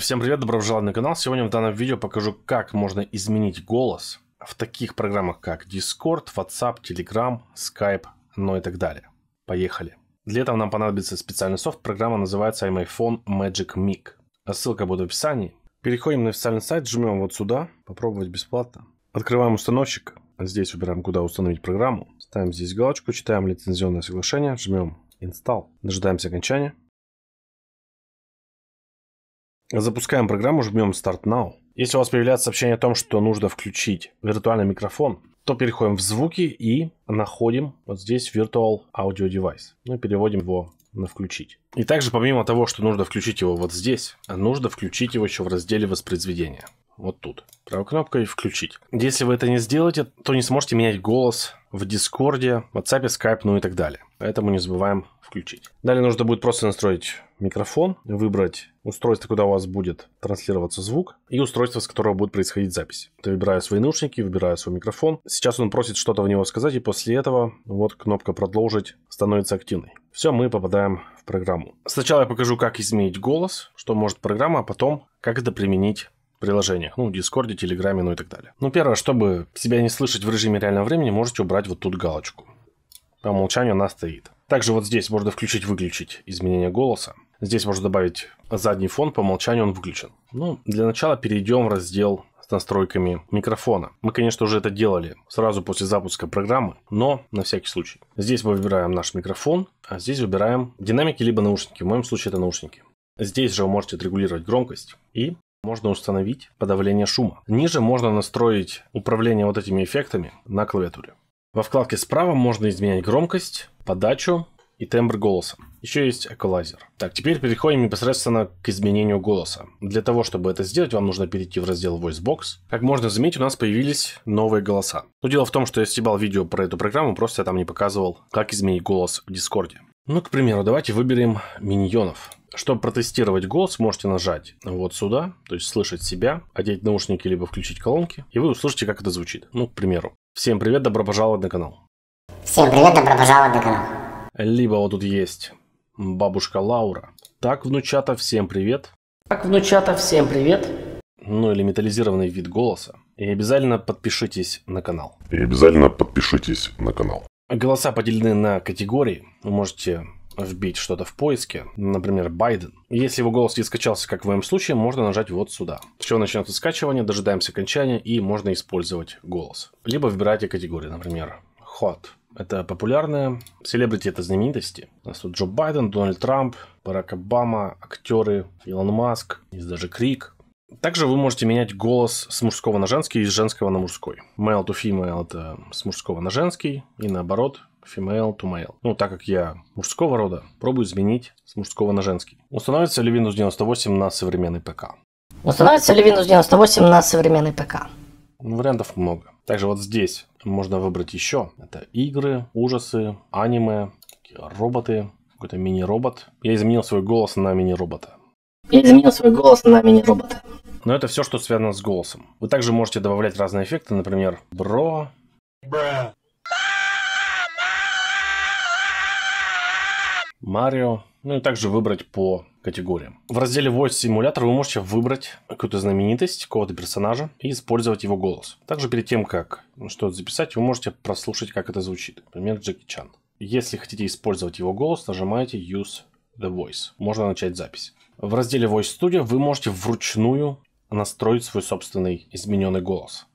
Всем привет, добро пожаловать на канал. Сегодня в данном видео покажу, как можно изменить голос в таких программах, как Discord, WhatsApp, Telegram, Skype, ну и так далее. Поехали. Для этого нам понадобится специальный софт. Программа называется iMyPhone Magic Mic. Ссылка будет в описании. Переходим на официальный сайт, жмем вот сюда, попробовать бесплатно. Открываем установщик. Здесь выбираем, куда установить программу. Ставим здесь галочку, читаем лицензионное соглашение, жмем Install. Дожидаемся окончания. Запускаем программу, жмем Start Now. Если у вас появляется сообщение о том, что нужно включить виртуальный микрофон, то переходим в звуки и находим вот здесь Virtual Audio Device. Ну и переводим его на включить. И также помимо того, что нужно включить его вот здесь, нужно включить его еще в разделе воспроизведения вот тут. Правой кнопкой «Включить». Если вы это не сделаете, то не сможете менять голос в Дискорде, WhatsApp, Skype, ну и так далее. Поэтому не забываем включить. Далее нужно будет просто настроить микрофон, выбрать устройство, куда у вас будет транслироваться звук, и устройство, с которого будет происходить запись. Я выбираю свои наушники, выбираю свой микрофон. Сейчас он просит что-то в него сказать, и после этого вот кнопка «Продолжить» становится активной. Все, мы попадаем в программу. Сначала я покажу, как изменить голос, что может программа, а потом, как это применить приложениях, ну, Дискорде, Телеграме, ну и так далее. Ну, первое, чтобы себя не слышать в режиме реального времени, можете убрать вот тут галочку. По умолчанию она стоит. Также вот здесь можно включить-выключить изменение голоса. Здесь можно добавить задний фон, по умолчанию он выключен. Ну, для начала перейдем в раздел с настройками микрофона. Мы, конечно, уже это делали сразу после запуска программы, но на всякий случай. Здесь мы выбираем наш микрофон, а здесь выбираем динамики либо наушники. В моем случае это наушники. Здесь же вы можете отрегулировать громкость и можно установить подавление шума. Ниже можно настроить управление вот этими эффектами на клавиатуре. Во вкладке справа можно изменять громкость, подачу и тембр голоса. Еще есть эквалайзер. Так, теперь переходим непосредственно к изменению голоса. Для того, чтобы это сделать, вам нужно перейти в раздел VoiceBox. Как можно заметить, у нас появились новые голоса. Но дело в том, что я снимал видео про эту программу, просто я там не показывал, как изменить голос в Дискорде. Ну, к примеру, давайте выберем миньонов. Чтобы протестировать голос, можете нажать вот сюда, то есть слышать себя, одеть наушники либо включить колонки, и вы услышите, как это звучит. Ну, к примеру. Всем привет, добро пожаловать на канал. Всем привет, добро пожаловать на канал. Либо вот тут есть бабушка Лаура. Так, внучата, всем привет. Так, внучата, всем привет. Ну или металлизированный вид голоса. И обязательно подпишитесь на канал. И обязательно подпишитесь на канал. Голоса поделены на категории. Вы можете вбить что-то в поиске, например, Байден. Если его голос не скачался, как в моем случае, можно нажать вот сюда. С чего начнется скачивание, дожидаемся окончания и можно использовать голос. Либо выбирайте категории, например, Hot. Это популярные. Селебрити — это знаменитости. У нас тут Джо Байден, Дональд Трамп, Барак Обама, актеры, Илон Маск, есть даже Крик. Также вы можете менять голос с мужского на женский и с женского на мужской. Male to female это с мужского на женский и наоборот female to male. Ну, так как я мужского рода, пробую изменить с мужского на женский. Установится ли Windows 98 на современный ПК? Установится ли Windows 98 на современный ПК? Ну, вариантов много. Также вот здесь можно выбрать еще. Это игры, ужасы, аниме, роботы, какой-то мини-робот. Я изменил свой голос на мини-робота. Я изменил свой голос на мини-робота но это все, что связано с голосом. Вы также можете добавлять разные эффекты, например, бро. Марио. Ну и также выбрать по категориям. В разделе Voice Simulator вы можете выбрать какую-то знаменитость, какого-то персонажа и использовать его голос. Также перед тем, как что-то записать, вы можете прослушать, как это звучит. Например, Джеки Чан. Если хотите использовать его голос, нажимаете Use the Voice. Можно начать запись. В разделе Voice Studio вы можете вручную настроить свой собственный измененный голос.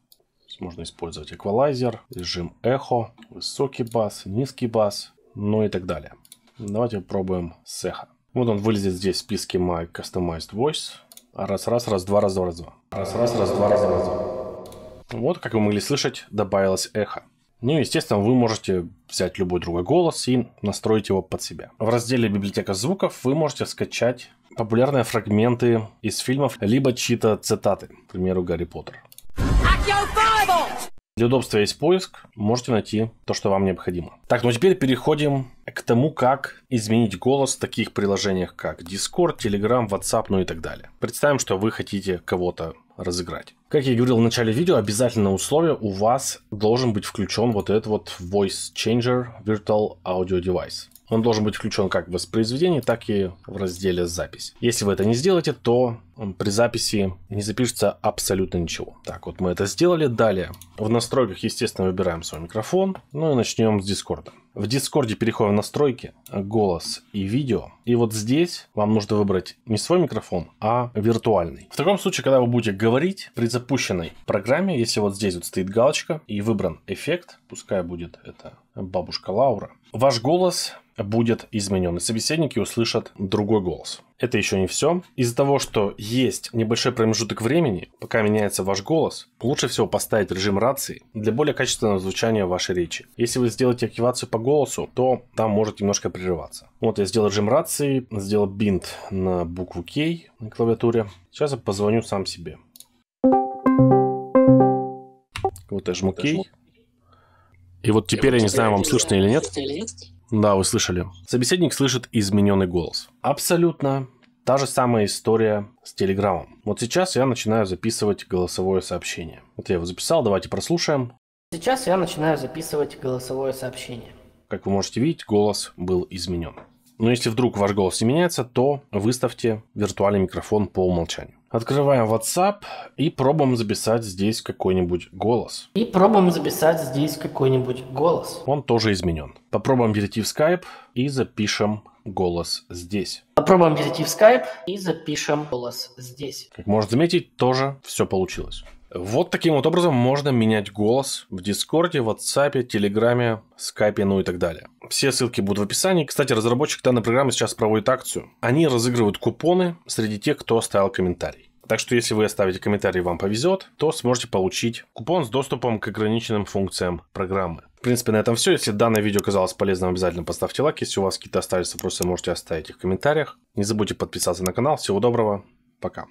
Можно использовать эквалайзер, режим эхо, высокий бас, низкий бас, ну и так далее. Давайте попробуем с эхо. Вот он вылезет здесь в списке My Customized Voice. Раз, раз, раз, два, раз, два, раз, два. Раз, раз, раз, два, раз, два, раз, два. Вот, как вы могли слышать, добавилось эхо. Ну и, естественно, вы можете взять любой другой голос и настроить его под себя. В разделе «Библиотека звуков» вы можете скачать популярные фрагменты из фильмов, либо чьи-то цитаты, к примеру, «Гарри Поттер». Для удобства есть поиск, можете найти то, что вам необходимо. Так, ну а теперь переходим к тому, как изменить голос в таких приложениях, как Discord, Telegram, WhatsApp, ну и так далее. Представим, что вы хотите кого-то разыграть. Как я говорил в начале видео, обязательное условие у вас должен быть включен вот этот вот Voice Changer Virtual Audio Device. Он должен быть включен как в воспроизведении, так и в разделе «Запись». Если вы это не сделаете, то при записи не запишется абсолютно ничего. Так, вот мы это сделали. Далее, в настройках, естественно, выбираем свой микрофон. Ну и начнем с Дискорда. В Дискорде переходим в настройки, голос и видео. И вот здесь вам нужно выбрать не свой микрофон, а виртуальный. В таком случае, когда вы будете говорить при запущенной программе, если вот здесь вот стоит галочка и выбран эффект, пускай будет это бабушка Лаура, Ваш голос будет изменен, и собеседники услышат другой голос. Это еще не все. Из-за того, что есть небольшой промежуток времени, пока меняется ваш голос, лучше всего поставить режим рации для более качественного звучания вашей речи. Если вы сделаете активацию по голосу, то там может немножко прерываться. Вот я сделал режим рации, сделал бинт на букву K на клавиатуре. Сейчас я позвоню сам себе. Вот я жму K. И вот теперь, я не знаю, вам слышно или нет. Да, вы слышали. Собеседник слышит измененный голос. Абсолютно та же самая история с Телеграмом. Вот сейчас я начинаю записывать голосовое сообщение. Вот я его записал, давайте прослушаем. Сейчас я начинаю записывать голосовое сообщение. Как вы можете видеть, голос был изменен. Но если вдруг ваш голос не меняется, то выставьте виртуальный микрофон по умолчанию. Открываем WhatsApp и пробуем записать здесь какой-нибудь голос. И пробуем записать здесь какой-нибудь голос. Он тоже изменен. Попробуем перейти в Skype и запишем голос здесь. Попробуем перейти в Skype и запишем голос здесь. Как можно заметить, тоже все получилось. Вот таким вот образом можно менять голос в Дискорде, WhatsApp, Телеграме, Скайпе, ну и так далее. Все ссылки будут в описании. Кстати, разработчик данной программы сейчас проводит акцию. Они разыгрывают купоны среди тех, кто оставил комментарий. Так что если вы оставите комментарий вам повезет, то сможете получить купон с доступом к ограниченным функциям программы. В принципе, на этом все. Если данное видео казалось полезным, обязательно поставьте лайк. Если у вас какие-то остались вопросы, можете оставить их в комментариях. Не забудьте подписаться на канал. Всего доброго. Пока.